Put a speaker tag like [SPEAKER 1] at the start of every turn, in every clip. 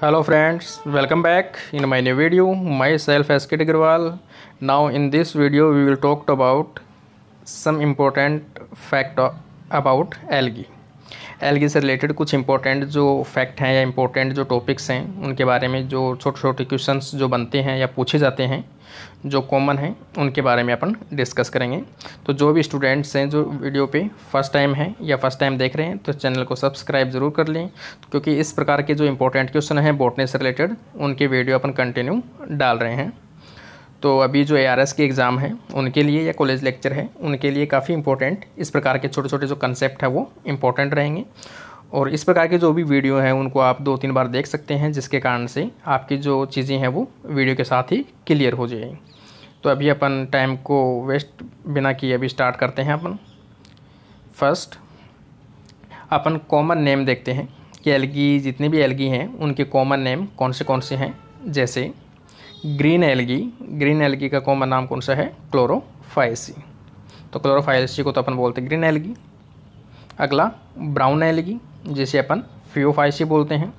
[SPEAKER 1] hello friends welcome back in my new video myself SK Agarwal now in this video we will talk about some important fact about algae algae से related कुछ important जो fact हैं या important जो topics हैं उनके बारे में जो छोटे छोटे क्वेश्चन जो बनते हैं या पूछे जाते हैं जो कॉमन हैं उनके बारे में अपन डिस्कस करेंगे तो जो भी स्टूडेंट्स हैं जो वीडियो पे फर्स्ट टाइम हैं या फर्स्ट टाइम देख रहे हैं तो चैनल को सब्सक्राइब ज़रूर कर लें क्योंकि इस प्रकार के जो इंपॉर्टेंट क्वेश्चन हैं बोटने से रिलेटेड उनके वीडियो अपन कंटिन्यू डाल रहे हैं तो अभी जो ए के एग्ज़ाम हैं उनके लिए या कॉलेज लेक्चर है उनके लिए काफ़ी इंपॉर्टेंट इस प्रकार के छोटे छोटे जो कंसेप्ट है वो इम्पोर्टेंट रहेंगे और इस प्रकार के जो भी वीडियो हैं उनको आप दो तीन बार देख सकते हैं जिसके कारण से आपकी जो चीज़ें हैं वो वीडियो के साथ ही क्लियर हो जाएगी तो अभी अपन टाइम को वेस्ट बिना किए अभी स्टार्ट करते हैं अपन फर्स्ट अपन कॉमन नेम देखते हैं कि एलगी जितने भी एलगी हैं उनके कॉमन नेम कौन से कौन से हैं जैसे ग्रीन एलगी ग्रीन एलगी का कॉमन नाम कौन सा है क्लोरोफाइसी तो क्लोरोफाइसी को तो अपन बोलते हैं ग्रीन एलगी अगला ब्राउन एलगी जिसे अपन फ्योफाइसी बोलते हैं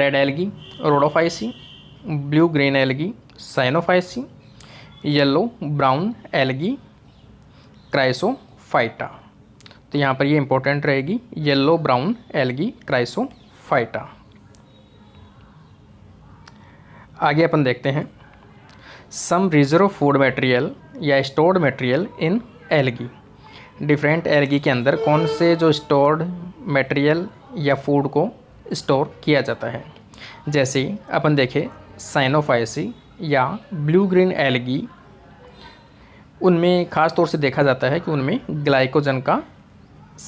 [SPEAKER 1] red algae rhodophyceae blue green algae cyanophyceae yellow brown algae chrysophyta तो यहाँ पर ये इंपॉर्टेंट रहेगी येलो ब्राउन एलगी क्राइसोफाइटा आगे अपन देखते हैं सम रिजर्व फूड मटेरियल या stored material in algae different algae के अंदर कौन से जो स्टोर्ड मटेरियल या फूड को स्टोर किया जाता है जैसे अपन देखें साइनोफाइसी या ब्लू ग्रीन एलगी उनमें ख़ास तौर से देखा जाता है कि उनमें ग्लाइकोजन का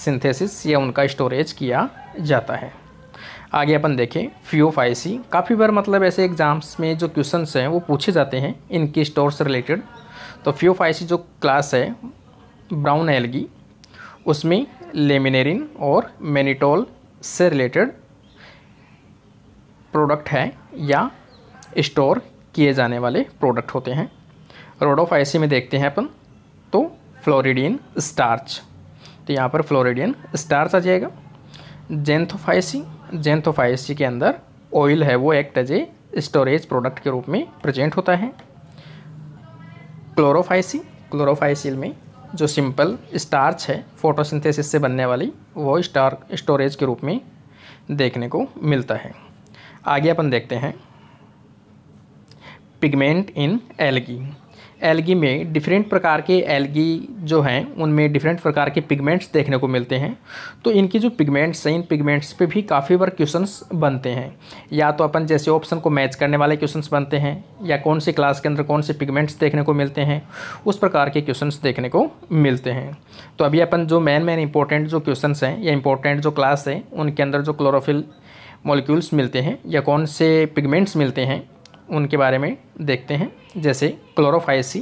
[SPEAKER 1] सिंथेसिस या उनका स्टोरेज किया जाता है आगे अपन देखें फ्यू फाइव सी काफ़ी बार मतलब ऐसे एग्ज़ाम्स में जो क्वेश्चन हैं वो पूछे जाते हैं इनके तो स्टोर से रिलेटेड तो फ्यू फाइव सी जो क्लास है ब्राउन एलगी उसमें लेमिनेरिन और मेनिटोल से रिलेटेड प्रोडक्ट है या स्टोर किए जाने वाले प्रोडक्ट होते हैं रोड ऑफ आईसी में देखते हैं अपन तो फ्लोरिडियन स्टार्च तो यहाँ पर फ्लोरिडियन स्टार्च आ जाएगा जेंथोफाइसी जेंथोफाइसी के अंदर ऑयल है वो act as a storage product के रूप में प्रेजेंट होता है क्लोरोफाइसी क्लोरोफाइसिल में जो सिंपल स्टार्च है फोटोसिंथेसिस से बनने वाली वो स्टार स्टोरेज के रूप में देखने को मिलता है आगे अपन देखते हैं पिगमेंट इन एलगी एलगी में डिफरेंट प्रकार के एलगी जो हैं उनमें डिफरेंट प्रकार के पिगमेंट्स देखने को मिलते हैं तो इनकी जो पिगमेंट्स हैं इन पिगमेंट्स पे भी काफ़ी बार क्वेश्चंस बनते हैं या तो अपन जैसे ऑप्शन को मैच करने वाले क्वेश्चंस बनते हैं या कौन से क्लास के अंदर कौन से पिगमेंट्स देखने को मिलते हैं उस प्रकार के क्वेश्चन देखने को मिलते हैं तो अभी अपन जो मेन मेन इंपॉर्टेंट जो क्वेश्चन हैं या इंपॉर्टेंट जो क्लास हैं उनके अंदर जो क्लोरोफिल मॉलिक्यूल्स मिलते हैं या कौन से पिगमेंट्स मिलते हैं उनके बारे में देखते हैं जैसे क्लोरोफाइसी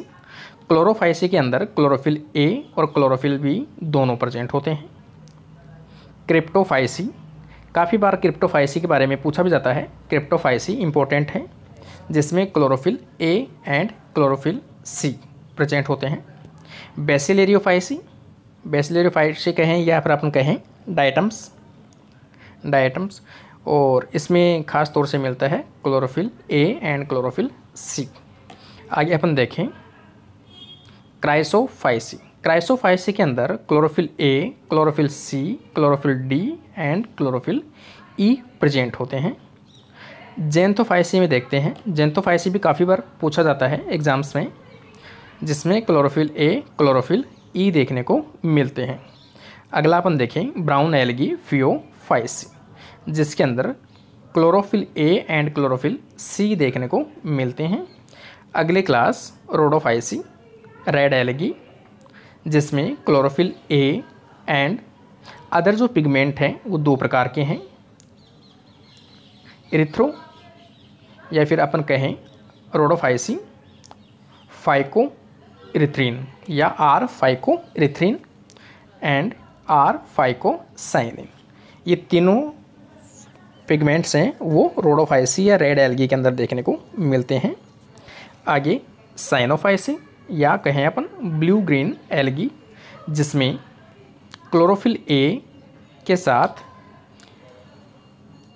[SPEAKER 1] क्लोरोफाइसी के अंदर क्लोरोफिल ए और क्लोरोफिल बी दोनों प्रजेंट होते हैं क्रिप्टोफाइसी काफ़ी बार क्रिप्टोफाइसी के बारे में पूछा भी जाता है क्रिप्टोफाइसी इंपॉर्टेंट है जिसमें chlorophyll a and chlorophyll c present होते हैं बेसिलेरियोफाइसी बेसिलेरियोफाइसी कहें या फिर अपन कहें डाइटम्स डाइटम्स और इसमें ख़ास तौर से मिलता है chlorophyll a and chlorophyll c आगे अपन देखें क्राइसोफाइसी क्राइसोफाइसी के अंदर chlorophyll a chlorophyll c chlorophyll d and chlorophyll e e present होते हैं जेंथोफाइसी में देखते हैं जेंथोफाइसी भी काफ़ी बार पूछा जाता है एग्ज़ाम्स में जिसमें chlorophyll a chlorophyll e e देखने को मिलते हैं अगला अपन देखें ब्राउन एलगी फियोफाइसी जिसके अंदर chlorophyll a and chlorophyll c देखने को मिलते हैं अगले क्लास रोडोफाइसी रेड एलगी जिसमें क्लोरोफिल ए एंड अदर जो पिगमेंट हैं वो दो प्रकार के हैं इरिथ्रो या फिर अपन कहें रोडोफाइसी फाइको इरिथ्रीन या R phycoerythrin and R phycocyanin ये तीनों पिगमेंट्स हैं वो रोडोफाइसी या रेड एलगी के अंदर देखने को मिलते हैं आगे साइनोफाइसी या कहें अपन ब्लू ग्रीन एलगी जिसमें क्लोरोफिल ए के साथ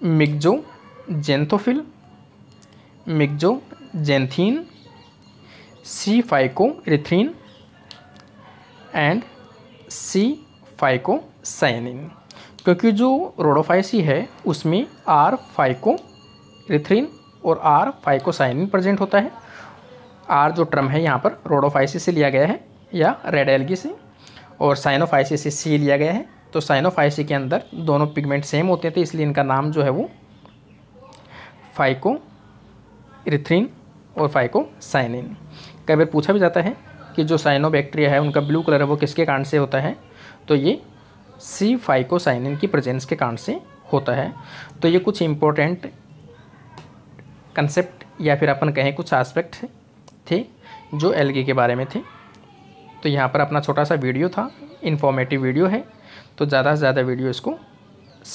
[SPEAKER 1] myxoxanthophyll myxoxanthin C phycoerythrin and C phycocyanin क्योंकि जो रोडोफाइसी है उसमें आर फाइको रिथ्रिन और आर फाइकोसाइनिन प्रेजेंट होता है आर जो ट्रम है यहाँ पर रोडोफाइसी से लिया गया है या रेड एल्गी से और साइनोफाइसी से सी लिया गया है तो साइनोफाइसी के अंदर दोनों पिगमेंट सेम होते थे तो इसलिए इनका नाम जो है वो फाइको इरिथ्रिन और फाइकोसाइनिन कई बार पूछा भी जाता है कि जो साइनोबैक्टीरिया है उनका ब्लू कलर है वो किसके कारण से होता है तो ये सी फाइकोसाइनिन की प्रेजेंस के कारण से होता है तो ये कुछ इम्पोर्टेंट कंसेप्ट या फिर अपन कहें कुछ एस्पेक्ट थे जो एलगी के बारे में थे तो यहाँ पर अपना छोटा सा वीडियो था इन्फॉर्मेटिव वीडियो है तो ज़्यादा से ज़्यादा वीडियो इसको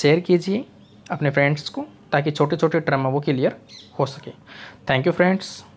[SPEAKER 1] शेयर कीजिए अपने फ्रेंड्स को ताकि छोटे छोटे ट्रम वो क्लियर हो सके थैंक यू फ्रेंड्स